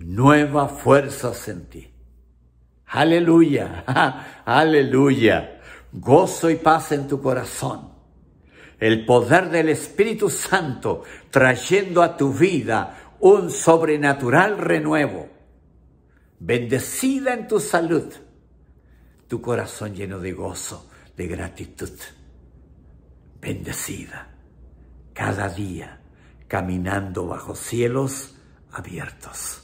Nueva fuerza en ti. Aleluya, aleluya. Gozo y paz en tu corazón. El poder del Espíritu Santo trayendo a tu vida un sobrenatural renuevo. Bendecida en tu salud. Tu corazón lleno de gozo, de gratitud. Bendecida cada día caminando bajo cielos abiertos.